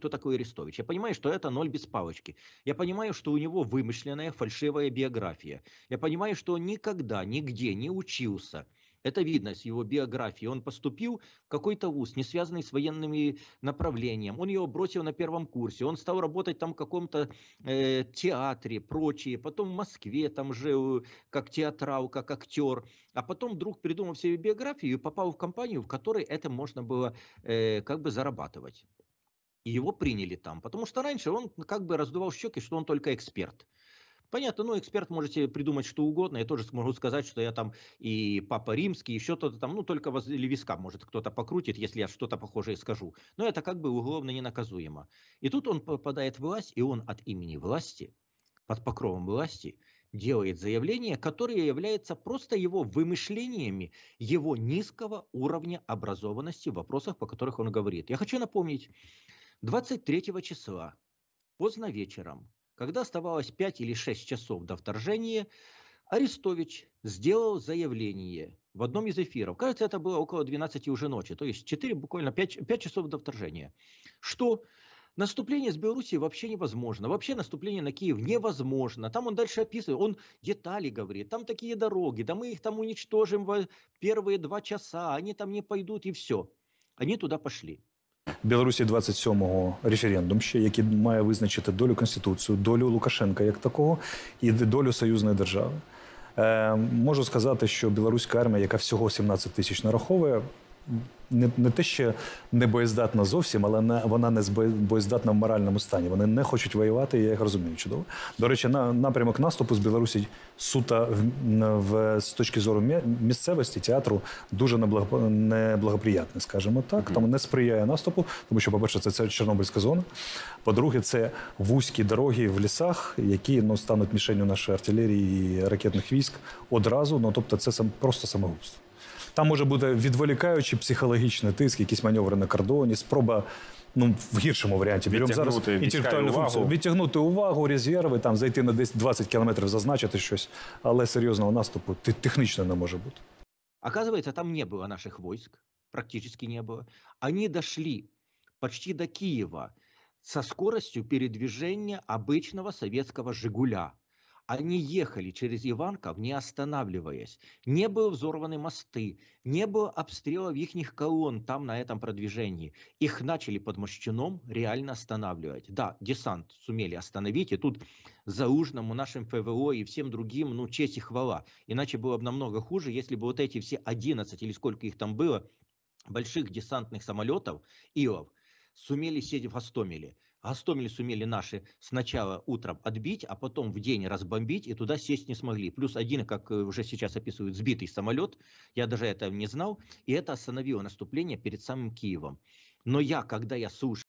кто такой Арестович. Я понимаю, что это ноль без палочки. Я понимаю, что у него вымышленная фальшивая биография. Я понимаю, что он никогда, нигде не учился. Это видно с его биографии. Он поступил в какой-то вуз, не связанный с военными направлениями. Он его бросил на первом курсе. Он стал работать там в каком-то э, театре, прочее. Потом в Москве там жил как театрал, как актер. А потом вдруг придумал себе биографию и попал в компанию, в которой это можно было э, как бы зарабатывать. И его приняли там, потому что раньше он как бы раздувал щеки, что он только эксперт. Понятно, ну, эксперт можете придумать что угодно, я тоже смогу сказать, что я там и Папа Римский, еще что-то там, ну, только возле виска, может, кто-то покрутит, если я что-то похожее скажу. Но это как бы уголовно ненаказуемо. И тут он попадает в власть, и он от имени власти, под покровом власти, делает заявления, которые являются просто его вымышлениями его низкого уровня образованности в вопросах, по которых он говорит. Я хочу напомнить, 23 числа, поздно вечером, когда оставалось 5 или 6 часов до вторжения, Арестович сделал заявление в одном из эфиров, кажется, это было около 12 уже ночи, то есть 4, буквально 5, 5 часов до вторжения, что Наступление с Белоруссии вообще невозможно. Вообще наступление на Киев невозможно. Там он дальше описывает, он детали говорит, там такие дороги, да мы их там уничтожим в первые два часа, они там не пойдут и все. Они туда пошли. Білорусі 27-го референдум, ще який має визначити долю конституцію, долю Лукашенка як такого, і долю союзної держави. Е, Можу сказати, що білоруська армія, яка всього 17 тисяч нараховує, не не те, що не боєздатна зовсім, але не, вона не боєздатна в моральному стані. Вони не хочуть воювати, я їх розумію чудово. До речі, на напрямок наступу з Білорусі суто в, в з точки зору місцевості театру дуже неблагоприятний, скажімо так. Mm -hmm. Там не сприяє наступу, тому що, по-перше, це, це Чорнобильська зона. По-друге, це вузькі дороги в лісах, які ну, стануть мішенню нашої артилерії і ракетних військ одразу. Ну тобто, це сам просто самогубство. Там може бути відволікаючий психологічний тиск, якісь маневри на кордоні, спроба. Ну, в гіршому варіанті беремо зараз інтелектуальну функцію. Відтягнути увагу, резерви, там зайти на десь 20 кілометрів, зазначити щось, але серйозного наступу технічно не може бути. Оказывается, там не було наших войск, практически не було. Они дійшли почти до Києва со скоростю передвіження обычного совєтського «Жигуля». Они ехали через Иванков, не останавливаясь. Не было взорваны мосты, не было обстрелов их колонн там на этом продвижении. Их начали под Мощеном реально останавливать. Да, десант сумели остановить, и тут за Заужному, нашим ПВО и всем другим, ну, честь и хвала. Иначе было бы намного хуже, если бы вот эти все 11 или сколько их там было, больших десантных самолетов, Илов, сумели сидеть в Астомеле. Гастомель сумели наши сначала утром отбить, а потом в день разбомбить, и туда сесть не смогли. Плюс один, как э, уже сейчас описывают, сбитый самолет, я даже этого не знал, и это остановило наступление перед самым Киевом. Но я, когда я слушал,